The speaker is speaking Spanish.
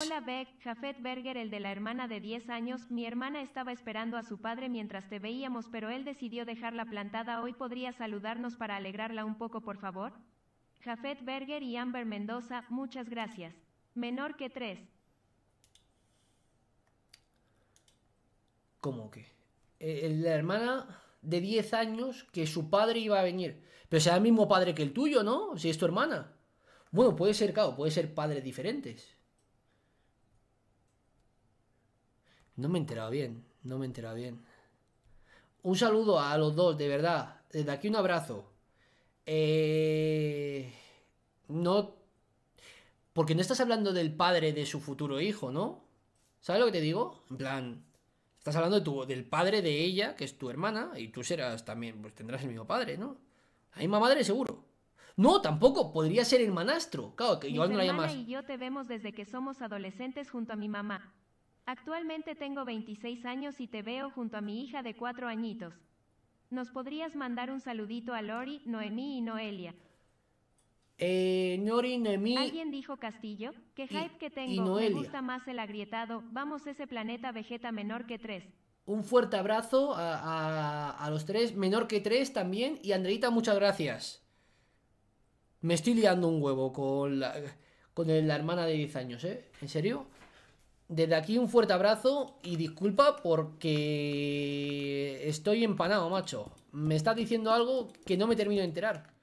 Hola Beck, Jafet Berger, el de la hermana de 10 años, mi hermana estaba esperando a su padre mientras te veíamos, pero él decidió dejarla plantada. Hoy podría saludarnos para alegrarla un poco, por favor. Jafet Berger y Amber Mendoza, muchas gracias. Menor que 3. ¿Cómo que? Eh, eh, la hermana de 10 años que su padre iba a venir. Pero será el mismo padre que el tuyo, ¿no? Si es tu hermana. Bueno, puede ser, claro, puede ser padres diferentes. No me he enterado bien, no me he enterado bien. Un saludo a los dos, de verdad. Desde aquí un abrazo. Eh... No... Porque no estás hablando del padre de su futuro hijo, ¿no? ¿Sabes lo que te digo? En plan, estás hablando de tu, del padre de ella, que es tu hermana, y tú serás también, pues tendrás el mismo padre, ¿no? La misma madre seguro. No, tampoco, podría ser hermanastro. Claro, que igual no la llamas. Y yo te vemos desde que somos adolescentes junto a mi mamá. Actualmente tengo 26 años y te veo junto a mi hija de 4 añitos. ¿Nos podrías mandar un saludito a Lori, Noemí y Noelia? Eh, Nori, Noemí. Alguien dijo Castillo, que hype que tengo, me gusta más el agrietado, vamos ese planeta vegeta menor que tres. Un fuerte abrazo a, a, los tres, menor que tres también, y Andreita, muchas gracias. Me estoy liando un huevo con la, con la hermana de 10 años, ¿eh? ¿En serio? Desde aquí un fuerte abrazo y disculpa porque estoy empanado, macho. Me estás diciendo algo que no me termino de enterar.